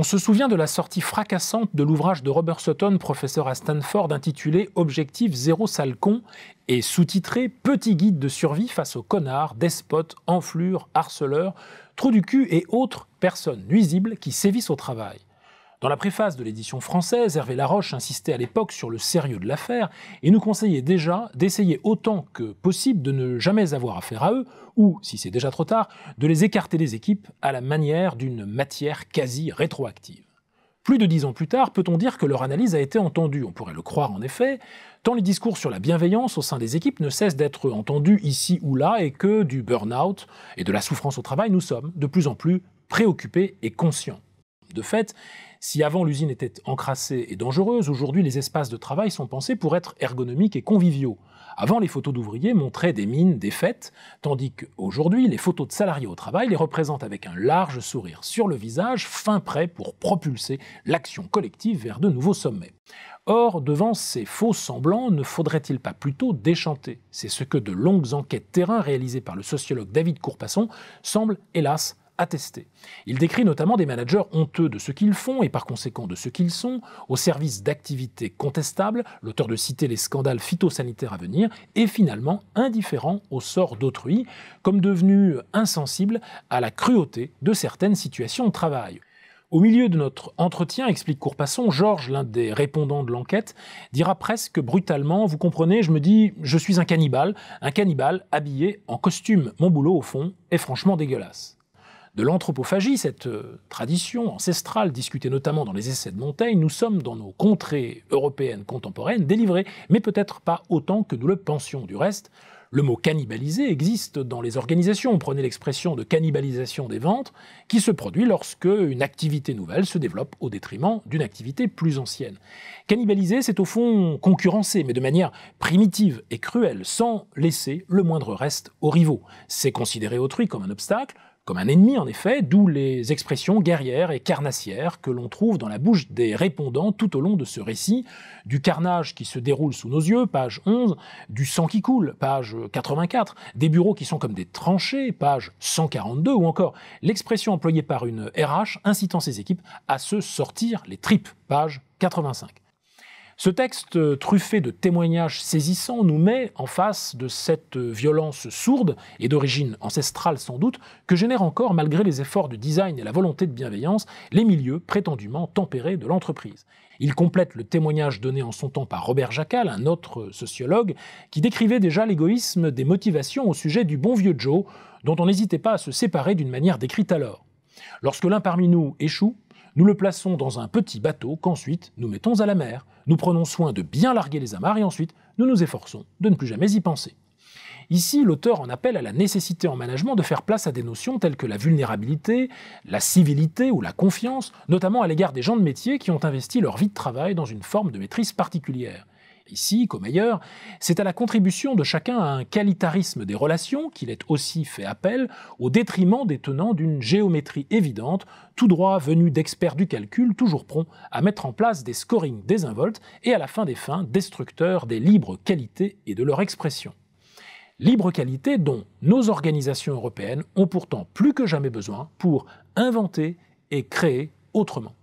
On se souvient de la sortie fracassante de l'ouvrage de Robert Sutton, professeur à Stanford, intitulé Objectif zéro salcon et sous-titré Petit guide de survie face aux connards, despotes, enflures, harceleurs, trous du cul et autres personnes nuisibles qui sévissent au travail. Dans la préface de l'édition française, Hervé Laroche insistait à l'époque sur le sérieux de l'affaire et nous conseillait déjà d'essayer autant que possible de ne jamais avoir affaire à eux, ou, si c'est déjà trop tard, de les écarter des équipes à la manière d'une matière quasi rétroactive. Plus de dix ans plus tard, peut-on dire que leur analyse a été entendue On pourrait le croire en effet, tant les discours sur la bienveillance au sein des équipes ne cessent d'être entendus ici ou là et que du burn-out et de la souffrance au travail, nous sommes de plus en plus préoccupés et conscients de fait, si avant l'usine était encrassée et dangereuse, aujourd'hui les espaces de travail sont pensés pour être ergonomiques et conviviaux. Avant, les photos d'ouvriers montraient des mines, des fêtes, tandis qu'aujourd'hui, les photos de salariés au travail les représentent avec un large sourire sur le visage, fin prêt pour propulser l'action collective vers de nouveaux sommets. Or, devant ces faux semblants, ne faudrait-il pas plutôt déchanter C'est ce que de longues enquêtes terrain réalisées par le sociologue David Courpasson semblent, hélas, attesté. Il décrit notamment des managers honteux de ce qu'ils font et par conséquent de ce qu'ils sont, au service d'activités contestables, l'auteur de citer les scandales phytosanitaires à venir, et finalement indifférent au sort d'autrui, comme devenu insensible à la cruauté de certaines situations de travail. Au milieu de notre entretien, explique Courpasson, Georges, l'un des répondants de l'enquête, dira presque brutalement Vous comprenez, je me dis, je suis un cannibale, un cannibale habillé en costume. Mon boulot, au fond, est franchement dégueulasse de l'anthropophagie, cette euh, tradition ancestrale discutée notamment dans les essais de Montaigne, nous sommes dans nos contrées européennes contemporaines délivrés, mais peut-être pas autant que nous le pensions. Du reste, le mot cannibaliser existe dans les organisations. Prenez l'expression de cannibalisation des ventes qui se produit lorsque une activité nouvelle se développe au détriment d'une activité plus ancienne. Cannibaliser, c'est au fond concurrencer, mais de manière primitive et cruelle, sans laisser le moindre reste aux rivaux. C'est considérer autrui comme un obstacle, comme un ennemi en effet, d'où les expressions guerrières et carnassières que l'on trouve dans la bouche des répondants tout au long de ce récit, du carnage qui se déroule sous nos yeux, page 11, du sang qui coule, page 84, des bureaux qui sont comme des tranchées, page 142, ou encore l'expression employée par une RH incitant ses équipes à se sortir les tripes, page 85. Ce texte euh, truffé de témoignages saisissants nous met en face de cette euh, violence sourde et d'origine ancestrale sans doute que génèrent encore, malgré les efforts de design et la volonté de bienveillance, les milieux prétendument tempérés de l'entreprise. Il complète le témoignage donné en son temps par Robert Jacal, un autre euh, sociologue, qui décrivait déjà l'égoïsme des motivations au sujet du bon vieux Joe, dont on n'hésitait pas à se séparer d'une manière décrite alors. Lorsque l'un parmi nous échoue, nous le plaçons dans un petit bateau qu'ensuite nous mettons à la mer. Nous prenons soin de bien larguer les amarres et ensuite nous nous efforçons de ne plus jamais y penser. Ici, l'auteur en appelle à la nécessité en management de faire place à des notions telles que la vulnérabilité, la civilité ou la confiance, notamment à l'égard des gens de métier qui ont investi leur vie de travail dans une forme de maîtrise particulière ici comme ailleurs, c'est à la contribution de chacun à un qualitarisme des relations qu'il est aussi fait appel, au détriment des tenants d'une géométrie évidente, tout droit venu d'experts du calcul, toujours prompts à mettre en place des scorings désinvoltes et à la fin des fins destructeurs des libres qualités et de leur expression libre qualité dont nos organisations européennes ont pourtant plus que jamais besoin pour inventer et créer autrement.